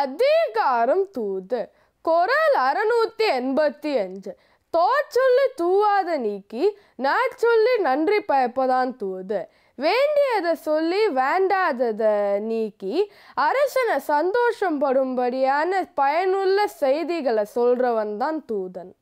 அதிகாரம் தூது குரல் அறுநூத்தி எண்பத்தி அஞ்சு தோச்சொல்லி தூவாத நீக்கி சொல்லி நன்றி பயப்பதான் தூது வேண்டியதை சொல்லி வேண்டாததை நீக்கி அரசனை சந்தோஷம் படும்படியான பயனுள்ள செய்திகளை சொல்றவன் தான் தூதன்